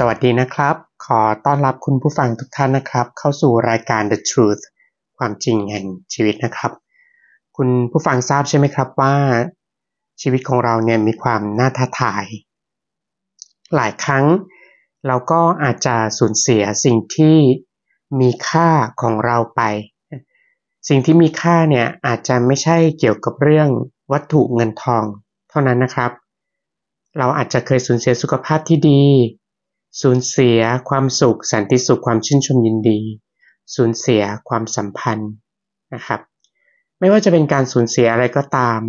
สวัสดีนะครับ ขอต้อนรับคุณผู้ฟังทุกท่านนะครับ เข้าสู่รายการ The Truth ความจริงแห่งชีวิตนะครับ คุณผู้ฟังทราบใช่ไหมครับว่าชีวิตของเราเนี่ยมีความน่าท้าทาย หลายครั้งเราก็อาจจะสูญเสียสิ่งที่มีค่าของเราไป สิ่งที่มีค่าเนี่ยอาจจะไม่ใช่เกี่ยวกับเรื่องวัตถุเงินทอง เท่านั้นนะครับ เราอาจจะเคยสูญเสียสุขภาพที่ดีสูญเสียความสุขสันติสุข ความชื่นชมยินดี สูญเสียความสัมพันธ์นะครับ ไม่ว่าจะเป็นการสูญเสียอะไรก็ตาม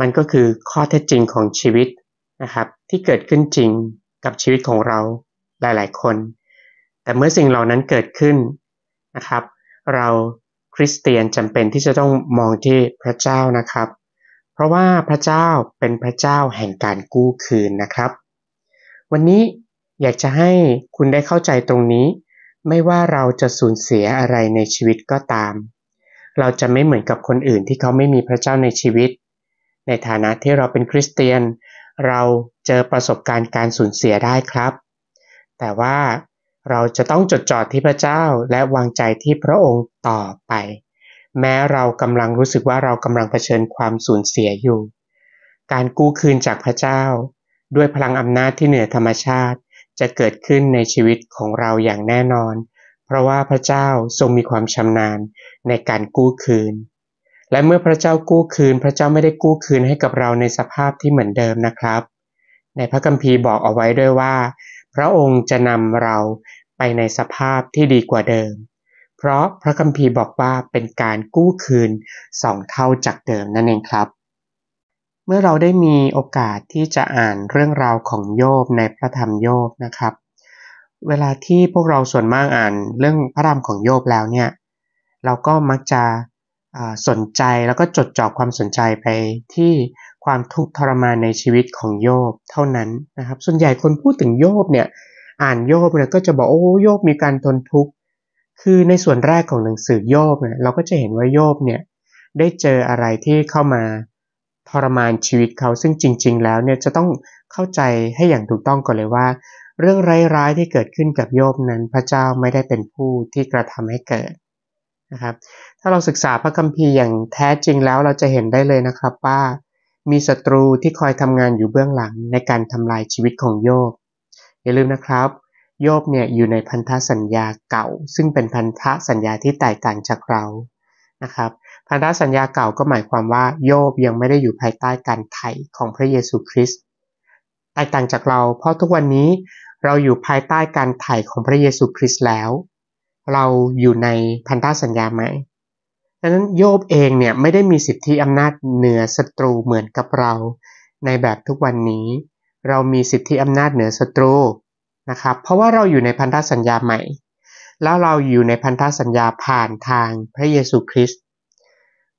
มันก็คือข้อเท็จจริงของชีวิตนะครับ ที่เกิดขึ้นจริงกับชีวิตของเราหลาย ๆ คน แต่เมื่อสิ่งเหล่านั้นเกิดขึ้นนะครับ เราคริสเตียนจำเป็นที่จะต้องมองที่พระเจ้านะครับ เพราะว่าพระเจ้าเป็นพระเจ้าแห่งการกู้คืนนะครับ วันนี้อยากจะให้คุณได้เข้าใจตรงนี้ ไม่ว่าเราจะสูญเสียอะไรในชีวิตก็ตาม เราจะไม่เหมือนกับคนอื่นที่เขาไม่มีพระเจ้าในชีวิต ในฐานะที่เราเป็นคริสเตียน เราเจอประสบการณ์การสูญเสียได้ครับ แต่ว่าเราจะต้องจดจ่อที่พระเจ้าและวางใจที่พระองค์ต่อไป แม้เรากำลังรู้สึกว่าเรากำลังเผชิญความสูญเสียอยู่ การกู้คืนจากพระเจ้า ด้วยพลังอำนาจที่เหนือธรรมชาติจะเกิดขึ้นในชีวิตของเราอย่างแน่นอน เพราะว่าพระเจ้าทรงมีความชำนาญในการกู้คืน และเมื่อพระเจ้ากู้คืน พระเจ้าไม่ได้กู้คืนให้กับเราในสภาพที่เหมือนเดิมนะครับ ในพระคัมภีร์บอกเอาไว้ด้วยว่า พระองค์จะนำเราไปในสภาพที่ดีกว่าเดิม เพราะพระคัมภีร์บอกว่าเป็นการกู้คืนสองเท่าจากเดิมนั่นเองครับเมื่อเราได้มีโอกาสที่จะอ่านเรื่องราวของโยบในพระธรรมโยบนะครับ เวลาที่พวกเราส่วนมากอ่านเรื่องพระธรรมของโยบแล้วเนี่ย เราก็มักจะสนใจแล้วก็จดจ่อความสนใจไปที่ความทุกข์ทรมานในชีวิตของโยบเท่านั้นนะครับ ส่วนใหญ่คนพูดถึงโยบเนี่ย อ่านโยบเนี่ยก็จะบอกโอ้โยบมีการทนทุกข์ คือในส่วนแรกของหนังสือโยบเนี่ย เราก็จะเห็นว่าโยบเนี่ยได้เจออะไรที่เข้ามาทรมานชีวิตเขาซึ่งจริง ๆ แล้วเนี่ยจะต้องเข้าใจให้อย่างถูกต้องก่อนเลยว่า เรื่องร้ายๆ ที่เกิดขึ้นกับโยบนั้นพระเจ้าไม่ได้เป็นผู้ที่กระทำให้เกิดนะครับ ถ้าเราศึกษาพระคัมภีร์อย่างแท้จริงแล้วเราจะเห็นได้เลยนะครับว่ามีศัตรูที่คอยทำงานอยู่เบื้องหลังในการทำลายชีวิตของโยบอย่าลืมนะครับ โยบเนี่ยอยู่ในพันธสัญญาเก่า ซึ่งเป็นพันธสัญญาที่แตกต่างจากเรานะครับพันธสัญญาเก่าก็หมายความว่า โยบยังไม่ได้อยู่ภายใต้การไถ่ของพระเยซูคริสต์แตกต่างจากเราเพราะทุกวันนี้เราอยู่ภายใต้การไถ่ของพระเยซูคริสต์แล้ว เราอยู่ในพันธสัญญาใหม่ดังนั้นโยบเองเนี่ยไม่ได้มีสิทธิอำนาจเหนือศัตรูเหมือนกับเรา ในแบบทุกวันนี้ เรามีสิทธิอำนาจเหนือศัตรูนะครับ เพราะว่าเราอยู่ในพันธสัญญาใหม่ แล้วเราอยู่ในพันธสัญญาผ่านทางพระเยซูคริสต์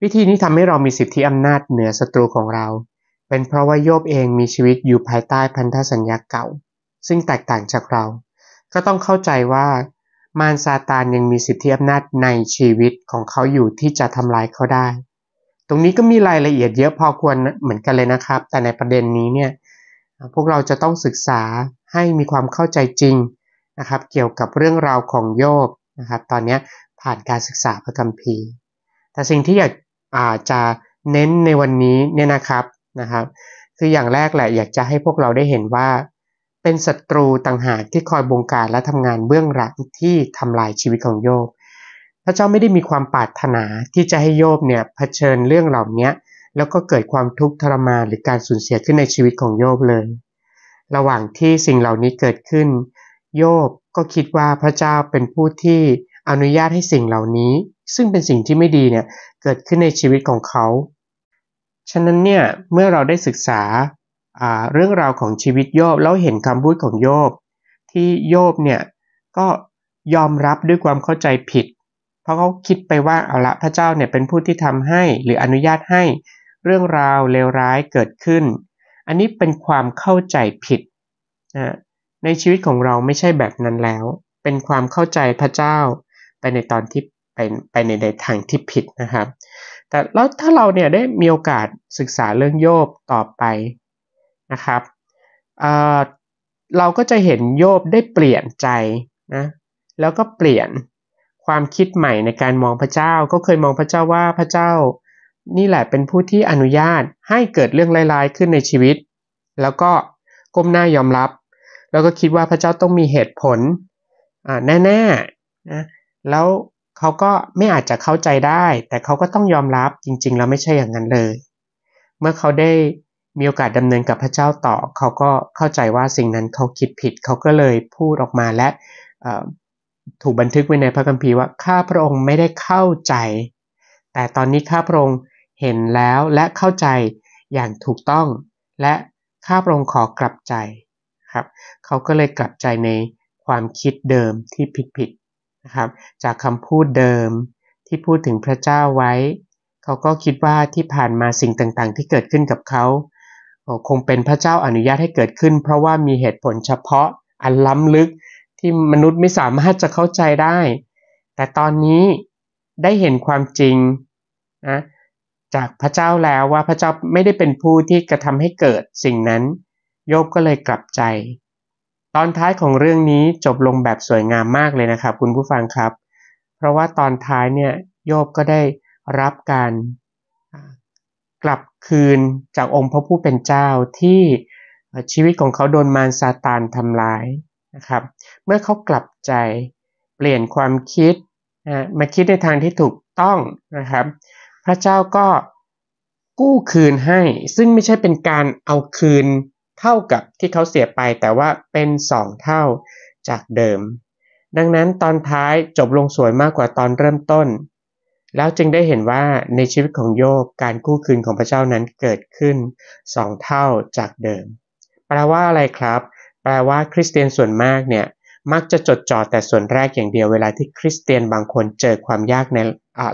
วิธีนี้ทำให้เรามีสิทธิอำนาจเหนือศัตรูของเรา เป็นเพราะว่าโยบเองมีชีวิตอยู่ภายใต้พันธสัญญาเก่า ซึ่งแตกต่างจากเรา ก็ต้องเข้าใจว่ามารซาตานยังมีสิทธิอำนาจในชีวิตของเขาอยู่ที่จะทำลายเขาได้ ตรงนี้ก็มีรายละเอียดเยอะพอควรเหมือนกันเลยนะครับ แต่ในประเด็นนี้เนี่ย พวกเราจะต้องศึกษาให้มีความเข้าใจจริงนะครับ เกี่ยวกับเรื่องราวของโยบนะครับ ตอนนี้ผ่านการศึกษาพระคัมภีร์ แต่สิ่งที่อยากอาจจะเน้นในวันนี้เนี่ยนะครับนะครับ คืออย่างแรกแหละอยากจะให้พวกเราได้เห็นว่า เป็นศัตรูต่างหากที่คอยบงการและทำงานเบื้องหลังที่ทำลายชีวิตของโยบพระเจ้าไม่ได้มีความปรารถนาที่จะให้โยบเนี่ยเผชิญเรื่องเหล่านี้แล้วก็เกิดความทุกข์ทรมานหรือการสูญเสียขึ้นในชีวิตของโยบเลย ระหว่างที่สิ่งเหล่านี้เกิดขึ้นโยบก็คิดว่าพระเจ้าเป็นผู้ที่อนุญาตให้สิ่งเหล่านี้ซึ่งเป็นสิ่งที่ไม่ดีเนี่ยเกิดขึ้นในชีวิตของเขา ฉะนั้นเนี่ยเมื่อเราได้ศึกษา เรื่องราวของชีวิตโยบแล้วเห็นคำพูดของโยบที่โยบเนี่ยก็ยอมรับด้วยความเข้าใจผิด เพราะเขาคิดไปว่าเอาละพระเจ้าเนี่ยเป็นผู้ที่ทำให้ หรืออนุญาตให้เรื่องราวเลวร้ายเกิดขึ้น อันนี้เป็นความเข้าใจผิดนะในชีวิตของเราไม่ใช่แบบนั้นแล้ว เป็นความเข้าใจพระเจ้าไปในตอนที่ไปไปในในทางที่ผิดนะครับ แต่แล้วถ้าเราเนี่ยได้มีโอกาสศึกษาเรื่องโยบต่อไปนะครับเเราก็จะเห็นโยบได้เปลี่ยนใจนะ แล้วก็เปลี่ยนความคิดใหม่ในการมองพระเจ้า ก็เคยมองพระเจ้าว่าพระเจ้า นี่แหละเป็นผู้ที่อนุญาตให้เกิดเรื่องร้าย ๆ ขึ้นในชีวิต แล้วก็ก้มหน้ายอมรับ แล้วก็คิดว่าพระเจ้าต้องมีเหตุผลแน่ๆนะ แล้วเขาก็ไม่อาจจะเข้าใจได้ แต่เขาก็ต้องยอมรับจริงๆแล้วไม่ใช่อย่างนั้นเลย เมื่อเขาได้มีโอกาสดำเนินกับพระเจ้าต่อ เขาก็เข้าใจว่าสิ่งนั้นเขาคิดผิด เขาก็เลยพูดออกมาและถูกบันทึกไว้ในพระคัมภีร์ว่าข้าพระองค์ไม่ได้เข้าใจ แต่ตอนนี้ข้าพระองค์เห็นแล้วและเข้าใจอย่างถูกต้อง และข้าพระองค์ขอกลับใจครับ เขาก็เลยกลับใจในความคิดเดิมที่ผิดนะครับจากคำพูดเดิมที่พูดถึงพระเจ้าไว้ เขาก็คิดว่าที่ผ่านมาสิ่งต่างๆที่เกิดขึ้นกับเขาคงเป็นพระเจ้าอนุญาตให้เกิดขึ้นเพราะว่ามีเหตุผลเฉพาะอันล้ำลึกที่มนุษย์ไม่สามารถจะเข้าใจได้ แต่ตอนนี้ได้เห็นความจริงนะจากพระเจ้าแล้วว่าพระเจ้าไม่ได้เป็นผู้ที่กระทำให้เกิดสิ่งนั้น โยบก็เลยกลับใจตอนท้ายของเรื่องนี้จบลงแบบสวยงามมากเลยนะครับคุณผู้ฟังครับ เพราะว่าตอนท้ายเนี่ยโยบก็ได้รับการกลับคืนจากองค์พระผู้เป็นเจ้าที่ชีวิตของเขาโดนมารซาตานทำลายนะครับเมื่อเขากลับใจเปลี่ยนความคิดมาคิดในทางที่ถูกต้องนะครับ พระเจ้าก็กู้คืนให้ ซึ่งไม่ใช่เป็นการเอาคืนเท่ากับที่เขาเสียไปแต่ว่าเป็น 2 เท่าจากเดิม ดังนั้นตอนท้ายจบลงสวยมากกว่าตอนเริ่มต้น แล้วจึงได้เห็นว่าในชีวิตของโยบ การกู้คืนของพระเจ้านั้นเกิดขึ้น 2 เท่าจากเดิม แปลว่าอะไรครับ แปลว่าคริสเตียนส่วนมากเนี่ยมักจะจดจ่อแต่ส่วนแรกอย่างเดียวเวลาที่คริสเตียนบางคนเจอความยากใน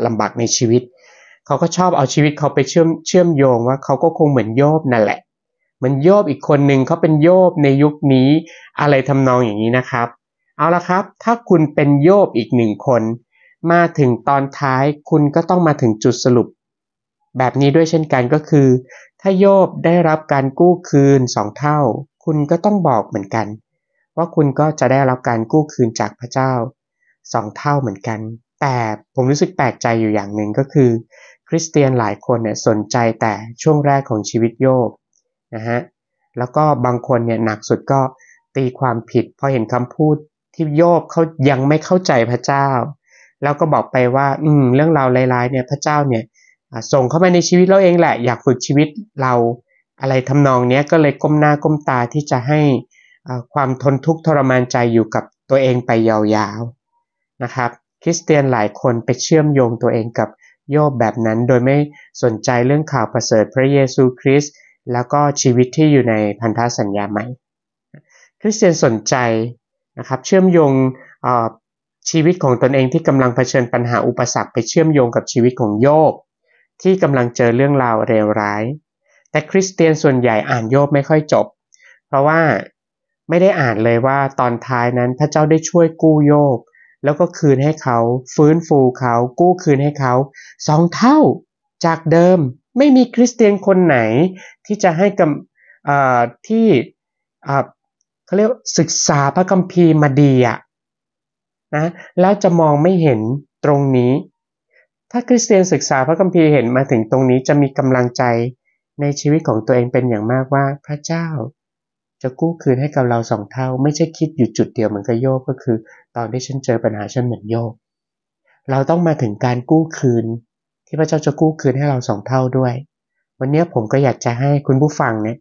ลำบากในชีวิต เขาก็ชอบเอาชีวิตเขาไปเชื่อมเชื่อมโยงว่าเขาก็คงเหมือนโยบนั่นแหละมันโยบอีกคนหนึ่งเขาเป็นโยบในยุคนี้อะไรทำนองอย่างนี้นะครับ เอาละครับ ถ้าคุณเป็นโยบอีกหนึ่งคน มาถึงตอนท้ายคุณก็ต้องมาถึงจุดสรุป แบบนี้ด้วยเช่นกันก็คือ ถ้าโยบได้รับการกู้คืนสองเท่า คุณก็ต้องบอกเหมือนกัน ว่าคุณก็จะได้รับการกู้คืนจากพระเจ้าสองเท่าเหมือนกัน แต่ผมรู้สึกแปลกใจอยู่อย่างหนึ่งก็คือ คริสเตียนหลายคนเนี่ยสนใจแต่ช่วงแรกของชีวิตโยบนะฮะแล้วก็บางคนเนี่ยหนักสุดก็ตีความผิด พอเห็นคำพูดที่โยบเขายังไม่เข้าใจพระเจ้า แล้วก็บอกไปว่า อืม เรื่องราวร้ายๆเนี่ยพระเจ้าเนี่ยส่งเข้ามาในชีวิตเราเองแหละ อยากฝึกชีวิตเราอะไรทำนองนี้ก็เลยก้มหน้าก้มตาที่จะให้ความทนทุกข์ทรมานใจอยู่กับตัวเองไปยาวๆนะครับ คริสเตียนหลายคนไปเชื่อมโยงตัวเองกับโยบแบบนั้นโดยไม่สนใจเรื่องข่าวประเสริฐพระเยซูคริสต์แล้วก็ชีวิตที่อยู่ในพันธสัญญาใหม่คริสเตียนสนใจนะครับเชื่อมโยงชีวิตของตนเองที่กำลังเผชิญปัญหาอุปสรรค ไปเชื่อมโยงกับชีวิตของโยบที่กำลังเจอเรื่องราวเลวร้าย แต่คริสเตียนส่วนใหญ่อ่านโยบไม่ค่อยจบ เพราะว่าไม่ได้อ่านเลยว่าตอนท้ายนั้นพระเจ้าได้ช่วยกู้โยบแล้วก็คืนให้เขาฟื้นฟูเขา กู้คืนให้เขาสองเท่าจากเดิมไม่มีคริสเตียนคนไหนที่จะให้กับที่เขาเรียกศึกษาพระคัมภีร์มาดีอะนะแล้วจะมองไม่เห็นตรงนี้ ถ้าคริสเตียนศึกษาพระคัมภีร์เห็นมาถึงตรงนี้จะมีกำลังใจในชีวิตของตัวเองเป็นอย่างมากว่าพระเจ้า จะกู้คืนให้กับเราสองเท่า ไม่ใช่คิดอยู่จุดเดียวเหมือนกับโยกก็คือตอนที่ฉันเจอปัญหาฉันเหมือนโยกเราต้องมาถึงการกู้คืนที่พระเจ้าจะกู้คืนให้เราสองเท่าด้วย วันนี้ผมก็อยากจะให้คุณผู้ฟังเนี่ย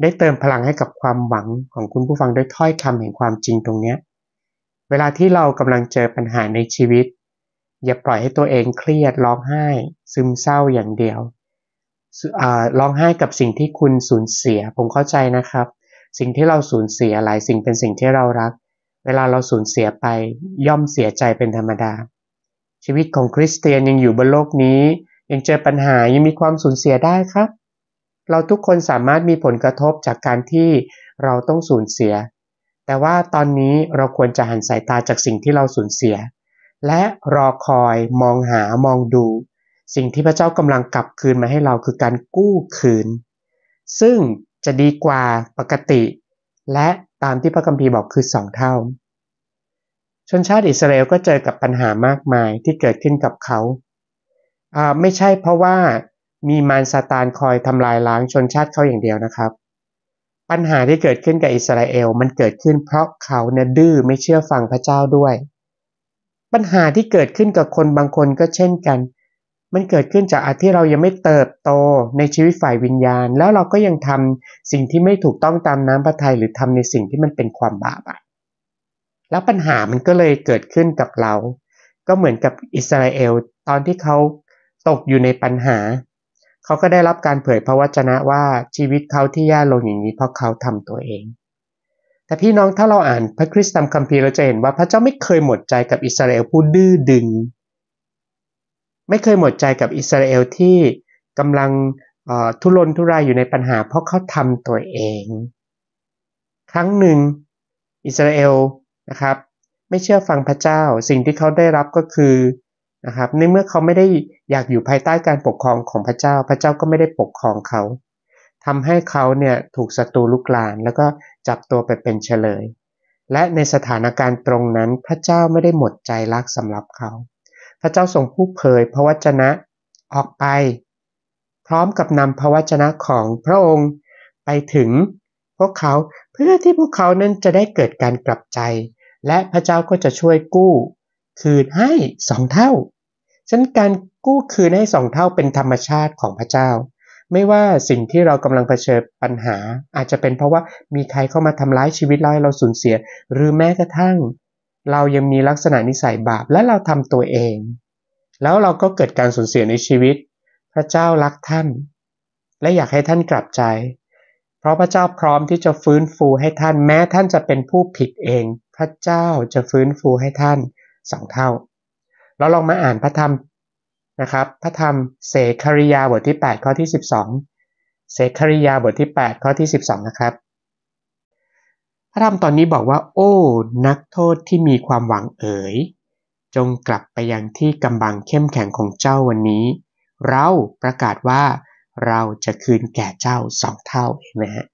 ได้เติมพลังให้กับความหวังของคุณผู้ฟังด้วยถ้อยคำแห่งความจริงตรงเนี้ยเวลาที่เรากำลังเจอปัญหาในชีวิตอย่าปล่อยให้ตัวเองเครียดร้องไห้ซึมเศร้าอย่างเดียวร้องไห้กับสิ่งที่คุณสูญเสีย ผมเข้าใจนะครับ สิ่งที่เราสูญเสียหลายสิ่งเป็นสิ่งที่เรารัก เวลาเราสูญเสียไป ย่อมเสียใจเป็นธรรมดาชีวิตของคริสเตียนยังอยู่บนโลกนี้ยังเจอปัญหายังมีความสูญเสียได้ครับ เราทุกคนสามารถมีผลกระทบจากการที่เราต้องสูญเสีย แต่ว่าตอนนี้เราควรจะหันสายตาจากสิ่งที่เราสูญเสีย และรอคอยมองหามองดู สิ่งที่พระเจ้ากำลังกลับคืนมาให้เราคือการกู้คืน ซึ่งจะดีกว่าปกติ และตามที่พระคัมภีร์บอกคือสองเท่าชนชาติอิสราเอลก็เจอกับปัญหามากมายที่เกิดขึ้นกับเขาไม่ใช่เพราะว่ามีมารซาตานคอยทำลายล้างชนชาติเขาอย่างเดียวนะครับ ปัญหาที่เกิดขึ้นกับอิสราเอลมันเกิดขึ้นเพราะเขาเนี่ยดื้อไม่เชื่อฟังพระเจ้าด้วย ปัญหาที่เกิดขึ้นกับคนบางคนก็เช่นกัน มันเกิดขึ้นจากอาที่เรายังไม่เติบโตในชีวิตฝ่ายวิญญาณ แล้วเราก็ยังทำสิ่งที่ไม่ถูกต้องตามน้ำพระทัยหรือทำในสิ่งที่มันเป็นความบาปอะแล้วปัญหามันก็เลยเกิดขึ้นกับเรา ก็เหมือนกับอิสราเอลตอนที่เขาตกอยู่ในปัญหา เขาก็ได้รับการเผยพระวจนะว่าชีวิตเขาที่แย่ลงอย่างนี้ เพราะเขาทำตัวเอง แต่พี่น้องถ้าเราอ่านพระคริสต์ธรรมคัมภีร์เราจะเห็นว่าพระเจ้าไม่เคยหมดใจกับอิสราเอลผู้ดื้อดึง ไม่เคยหมดใจกับอิสราเอลที่กำลังทุรนทุรายอยู่ในปัญหา เพราะเขาทำตัวเอง ครั้งหนึ่ง อิสราเอลนะครับไม่เชื่อฟังพระเจ้าสิ่งที่เขาได้รับก็คือนะครับในเมื่อเขาไม่ได้อยากอยู่ภายใต้การปกครองของพระเจ้า พระเจ้าก็ไม่ได้ปกครองเขา ทำให้เขาเนี่ยถูกศัตรูลุกลานแล้วก็จับตัวไปเป็นเฉลย และในสถานการณ์ตรงนั้นพระเจ้าไม่ได้หมดใจรักสำหรับเขา พระเจ้าส่งผู้เผยพระวจนะออกไป พร้อมกับนำพระวจนะของพระองค์ไปถึงวกเขาเพื่อที่พวกเขานั้นจะได้เกิดการกลับใจ และพระเจ้าก็จะช่วยกู้คืนให้สองเท่า ฉะนั้นการกู้คืนให้สองเท่าเป็นธรรมชาติของพระเจ้า ไม่ว่าสิ่งที่เรากำลังเผชิญปัญหา อาจจะเป็นเพราะว่ามีใครเข้ามาทำร้ายชีวิตเราให้เราสูญเสียหรือแม้กระทั่ง เรายังมีลักษณะนิสัยบาปและเราทำตัวเอง แล้วเราก็เกิดการสูญเสียในชีวิต พระเจ้ารักท่าน และอยากให้ท่านกลับใจเพราะพระเจ้าพร้อมที่จะฟื้นฟูให้ท่านแม้ท่านจะเป็นผู้ผิดเอง พระเจ้าจะฟื้นฟูให้ท่านสองเท่า เราลองมาอ่านพระธรรมนะครับพระธรรมเสคริยาบทที่8ข้อที่12เสคริยาบทที่ 8 ข้อที่ 12 นะครับพระธรรมตอนนี้บอกว่า โอ้ นักโทษที่มีความหวังเอ๋ยจงกลับไปยังที่กำบังเข้มแข็งของเจ้าวันนี้ เราประกาศว่าเราจะคืนแก่เจ้าสองเท่าเห็นไหมฮะ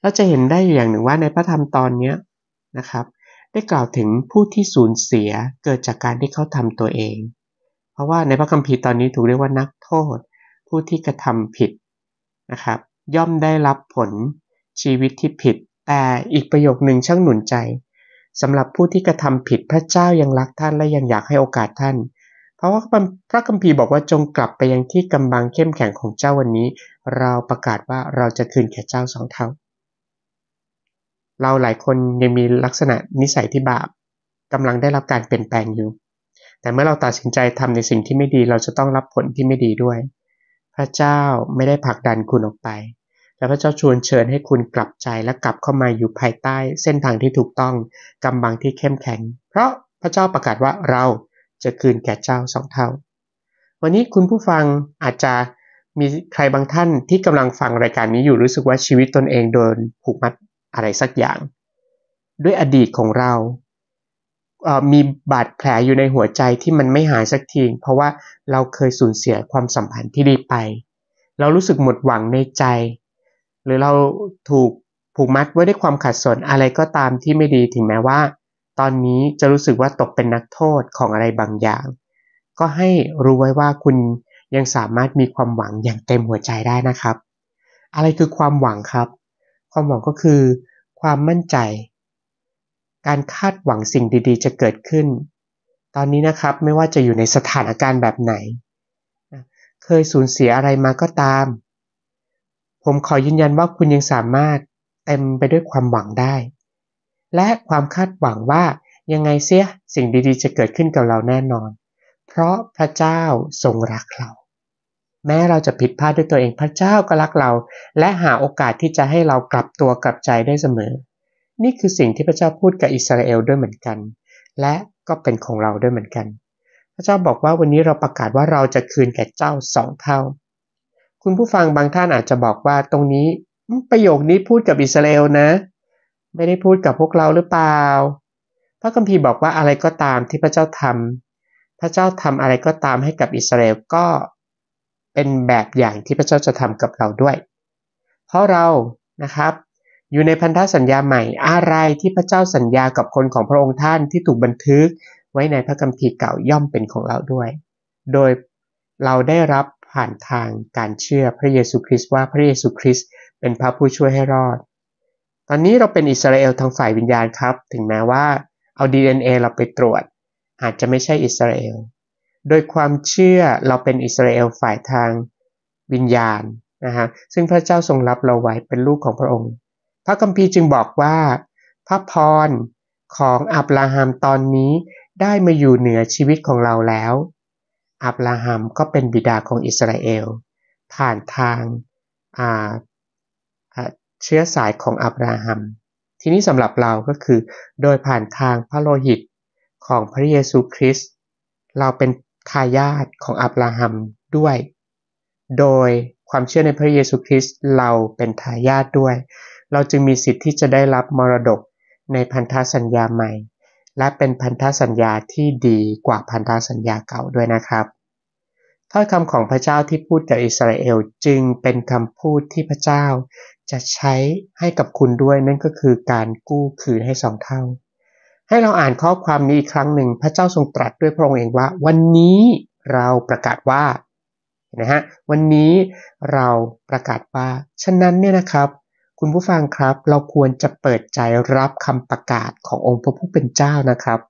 เราจะเห็นได้อย่างหนึ่งว่าในพระธรรมตอนนี้นะครับได้กล่าวถึงผู้ที่สูญเสียเกิดจากการที่เขาทำตัวเอง เพราะว่าในพระคัมภีร์ตอนนี้ถูกเรียกว่านักโทษ ผู้ที่กระทำผิดนะครับย่อมได้รับผลชีวิตที่ผิด แต่อีกประโยคหนึ่งช่างหนุนใจสำหรับผู้ที่กระทำผิดพระเจ้ายังรักท่านและยังอยากให้โอกาสท่านเพราะว่าพระคัมภีร์บอกว่าจงกลับไปยังที่กำบังเข้มแข็งของเจ้าวันนี้ เราประกาศว่าเราจะคืนแก่เจ้าสองเท่าเราหลายคนยังมีลักษณะนิสัยที่บาป กำลังได้รับการเปลี่ยนแปลงอยู่ แต่เมื่อเราตัดสินใจทำในสิ่งที่ไม่ดีเราจะต้องรับผลที่ไม่ดีด้วย พระเจ้าไม่ได้ผลักดันคุณออกไป แต่พระเจ้าชวนเชิญให้คุณกลับใจและกลับเข้ามาอยู่ภายใต้ เส้นทางที่ถูกต้องกำบังที่เข้มแข็ง เพราะพระเจ้าประกาศว่าเราจะคืนแก่เจ้าสองเท่า วันนี้คุณผู้ฟังอาจจะมีใครบางท่านที่กำลังฟังรายการนี้อยู่รู้สึกว่าชีวิตตนเอง โดนผูกมัดอะไรสักอย่าง ด้วยอดีตของเรา มีบาดแผลอยู่ในหัวใจที่มันไม่หายสักที เพราะว่าเราเคยสูญเสียความสัมพันธ์ที่ดีไป เรารู้สึกหมดหวังในใจ หรือเราถูกผูกมัดไว้ด้วยความขัดสนอะไรก็ตามที่ไม่ดี ถึงแม้ว่าตอนนี้จะรู้สึกว่าตกเป็นนักโทษของอะไรบางอย่าง ก็ให้รู้ไว้ว่าคุณยังสามารถมีความหวังอย่างเต็มหัวใจได้นะครับ อะไรคือความหวังครับ ความหวังก็คือความมั่นใจ การคาดหวังสิ่งดีๆ จะเกิดขึ้น ตอนนี้นะครับไม่ว่าจะอยู่ในสถานการณ์แบบไหน เคยสูญเสียอะไรมาก็ตาม ผมขอยืนยันว่าคุณยังสามารถเต็มไปด้วยความหวังได้และความคาดหวังว่ายังไงเสียสิ่งดีๆจะเกิดขึ้นกับเราแน่นอน เพราะพระเจ้าทรงรักเรา แม้เราจะผิดพลาดด้วยตัวเองพระเจ้าก็รักเรา และหาโอกาสที่จะให้เรากลับตัวกลับใจได้เสมอ นี่คือสิ่งที่พระเจ้าพูดกับอิสราเอลด้วยเหมือนกัน และก็เป็นของเราด้วยเหมือนกัน พระเจ้าบอกว่าวันนี้เราประกาศว่าเราจะคืนแก่เจ้าสองเท่า คุณผู้ฟังบางท่านอาจจะบอกว่าตรงนี้ประโยคนี้พูดกับอิสราเอลนะไม่ได้พูดกับพวกเราหรือเปล่า พระคัมภีร์บอกว่าอะไรก็ตามที่พระเจ้าทำพระเจ้าทำอะไรก็ตามให้กับอิสราเอลก็เป็นแบบอย่างที่พระเจ้าจะทำกับเราด้วย เพราะเรานะครับ อยู่ในพันธสัญญาใหม่ อะไรที่พระเจ้าสัญญากับคนของพระองค์ท่านที่ถูกบันทึกไว้ในพระคัมภีร์เก่าย่อมเป็นของเราด้วย โดยเราได้รับผ่านทางการเชื่อพระเยซูคริสต์ว่าพระเยซูคริสต์เป็นพระผู้ช่วยให้รอดตอนนี้เราเป็นอิสราเอลทางฝ่ายวิญญาณครับถึงแม้ว่าเอา DNA เราไปตรวจ อาจจะไม่ใช่อิสราเอลโดยความเชื่อเราเป็นอิสราเอลฝ่ายทางวิญญาณนะฮะซึ่งพระเจ้าทรงรับเราไว้เป็นลูกของพระองค์พระคัมภีร์จึงบอกว่า พระพรของอับราฮัมตอนนี้ได้มาอยู่เหนือชีวิตของเราแล้วอับราฮัมก็เป็นบิดาของอิสราเอลผ่านทางอ่าเชื้อสายของอับราฮัม ทีนี้สำหรับเราก็คือโดยผ่านทางพระโลหิตของพระเยซูคริสต์ เราเป็นทายาทของอับราฮัมด้วย โดยความเชื่อในพระเยซูคริสต์ เราเป็นทายาทด้วย เราจึงมีสิทธิ์ที่จะได้รับมรดกในพันธสัญญาใหม่ และเป็นพันธสัญญาที่ดีกว่าพันธสัญญาเก่าด้วยนะครับถ้อยคำของพระเจ้าที่พูดกับอิสราเอลจึงเป็นคำพูดที่พระเจ้าจะใช้ให้กับคุณด้วย นั่นก็คือการกู้คืนให้สองเท่า ให้เราอ่านข้อความนี้อีกครั้งหนึ่งพระเจ้าทรงตรัสด้วยพระองค์เองว่า วันนี้เราประกาศว่านะฮะวันนี้เราประกาศว่าฉะนั้นเนี่ยนะครับ คุณผู้ฟังครับเราควรจะเปิดใจรับคำประกาศขององค์พระผู้เป็นเจ้านะครับ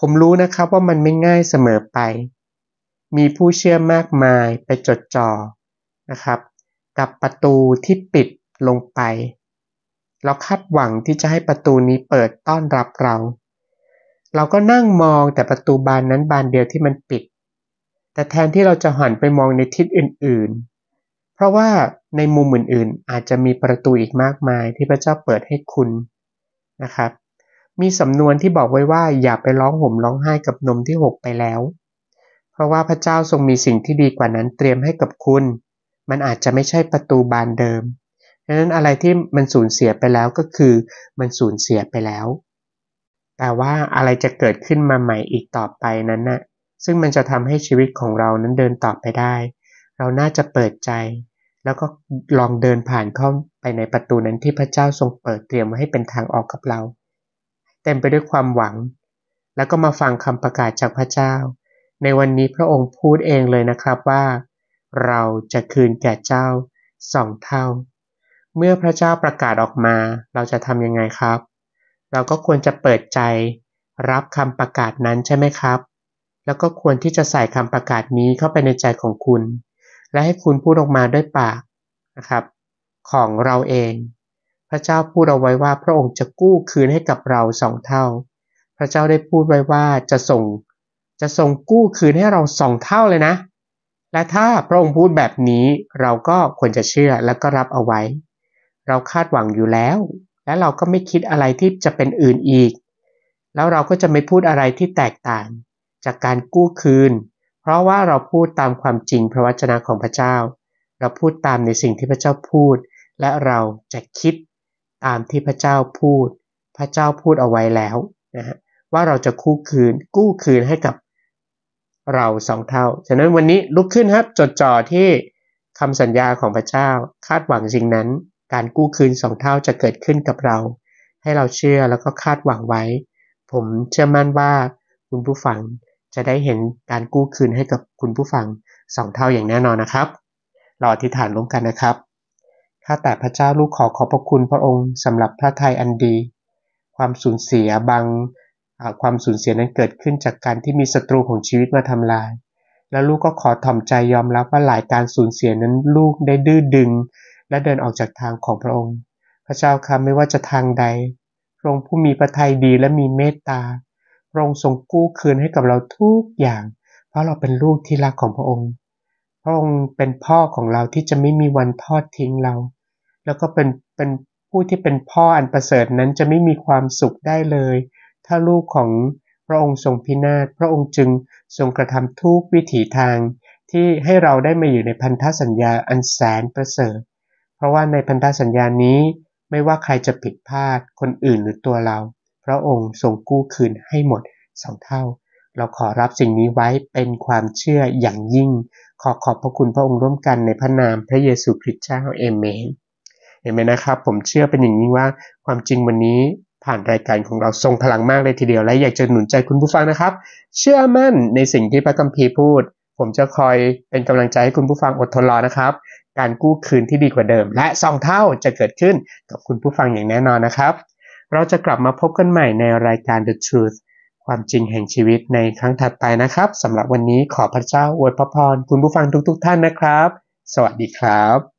ผมรู้นะครับว่ามันไม่ง่ายเสมอไปมีผู้เชื่อมากมายไปจดจ่อนะครับ กับประตูที่ปิดลงไป เราคาดหวังที่จะให้ประตูนี้เปิดต้อนรับเรา เราก็นั่งมองแต่ประตูบานนั้นบานเดียวที่มันปิด แต่แทนที่เราจะหันไปมองในทิศอื่นๆ เพราะว่าในมุมอื่นๆ อาจจะมีประตูอีกมากมายที่พระเจ้าเปิดให้คุณนะครับมีสำนวนที่บอกไว้ว่าอย่าไปร้องห่มร้องไห้กับนมที่หกไปแล้วเพราะว่าพระเจ้าทรงมีสิ่งที่ดีกว่านั้นเตรียมให้กับคุณ มันอาจจะไม่ใช่ประตูบานเดิมดังนั้นอะไรที่มันสูญเสียไปแล้วก็คือมันสูญเสียไปแล้ว แต่ว่าอะไรจะเกิดขึ้นมาใหม่อีกต่อไปนั้นนะ่ะ ซึ่งมันจะทำให้ชีวิตของเรานั้นเดินต่อไปได้ เราน่าจะเปิดใจ แล้วก็ลองเดินผ่านเข้าไปในประตูนั้นที่พระเจ้าทรงเปิดเตรียมไว้ให้เป็นทางออกกับเรา เต็มไปด้วยความหวัง แล้วก็มาฟังคำประกาศจากพระเจ้าในวันนี้พระองค์พูดเองเลยนะครับว่า เราจะคืนแก่เจ้าสองเท่า เมื่อพระเจ้าประกาศออกมาเราจะทำยังไงครับ เราก็ควรจะเปิดใจ รับคำประกาศนั้นใช่ไหมครับ แล้วก็ควรที่จะใส่คำประกาศนี้เข้าไปในใจของคุณ และให้คุณพูดออกมาด้วยปากนะครับ ของเราเอง พระเจ้าพูดเอาไว้ว่าพระองค์จะกู้คืนให้กับเราสองเท่า พระเจ้าได้พูดไว้ว่าจะส่งจะทรงกู้คืนให้เราสองเท่าเลยนะ และถ้าพระองค์พูดแบบนี้เราก็ควรจะเชื่อและก็รับเอาไว้ เราคาดหวังอยู่แล้ว และเราก็ไม่คิดอะไรที่จะเป็นอื่นอีก แล้วเราก็จะไม่พูดอะไรที่แตกต่าง จากการกู้คืน เพราะว่าเราพูดตามความจริงพระวจนะของพระเจ้า เราพูดตามในสิ่งที่พระเจ้าพูด และเราจะคิดตามที่พระเจ้าพูด พระเจ้าพูดเอาไว้แล้วนะฮะว่าเราจะคู่คืนกู้คืนให้กับเราสองเท่า ฉะนั้นวันนี้ลุกขึ้นครับ จดจ่อที่คำสัญญาของพระเจ้าคาดหวังสิ่งนั้น การกู้คืนสองเท่าจะเกิดขึ้นกับเรา ให้เราเชื่อแล้วก็คาดหวังไว้ ผมเชื่อมั่นว่าคุณผู้ฟังจะได้เห็นการกู้คืนให้กับคุณผู้ฟังสองเท่าอย่างแน่นอนนะครับรออธิษฐานร่วมกันนะครับข้าแต่พระเจ้าลูกขอขอบพระคุณพระองค์สำหรับพระทัยอันดี ความสูญเสียบางความสูญเสียนั้นเกิดขึ้นจากการที่มีศัตรูของชีวิตมาทำลาย แล้วลูกก็ขอถ่อมใจยอมรับว่าหลายการสูญเสียนั้นลูกได้ดื้อดึง และเดินออกจากทางของพระองค์ พระเจ้าค่ะไม่ว่าจะทางใด พระองค์ผู้มีพระทัยดีและมีเมตตาพระองค์ทรงกู้คืนให้กับเราทุกอย่าง เพราะเราเป็นลูกที่รักของพระองค์ พระองค์เป็นพ่อของเราที่จะไม่มีวันทอดทิ้งเรา แล้วก็เป็นเป็นผู้ที่เป็นพ่ออันประเสริฐนั้นจะไม่มีความสุขได้เลยถ้าลูกของพระองค์ทรงพินาศ พระองค์จึงทรงกระทำทุกวิถีทาง ที่ให้เราได้มาอยู่ในพันธสัญญาอันแสนประเสริฐ เพราะว่าในพันธสัญญานี้ไม่ว่าใครจะผิดพลาดคนอื่นหรือตัวเรา พระองค์ทรงกู้คืนให้หมดสองเท่า เราขอรับสิ่งนี้ไว้เป็นความเชื่ออย่างยิ่งขอขอบพระคุณพระองค์ร่วมกันในพระนามพระเยซูคริสต์เจ้าเอเมนเห็นไหมนะครับ ผมเชื่อเป็นอย่างนี้ว่าความจริงวันนี้ผ่านรายการของเราทรงพลังมากเลยทีเดียวและอยากจะหนุนใจคุณผู้ฟังนะครับ เชื่อมั่นในสิ่งที่พระคัมภีร์พูด ผมจะคอยเป็นกำลังใจให้คุณผู้ฟังอดทนรอนะครับ การกู้คืนที่ดีกว่าเดิม และสองเท่าจะเกิดขึ้นกับคุณผู้ฟังอย่างแน่นอนนะครับ เราจะกลับมาพบกันใหม่ในรายการ The Truth ความจริงแห่งชีวิตในครั้งถัดไปนะครับสำหรับวันนี้ขอพระเจ้าอวยพร คุณผู้ฟังทุกๆทท่านนะครับ สวัสดีครับ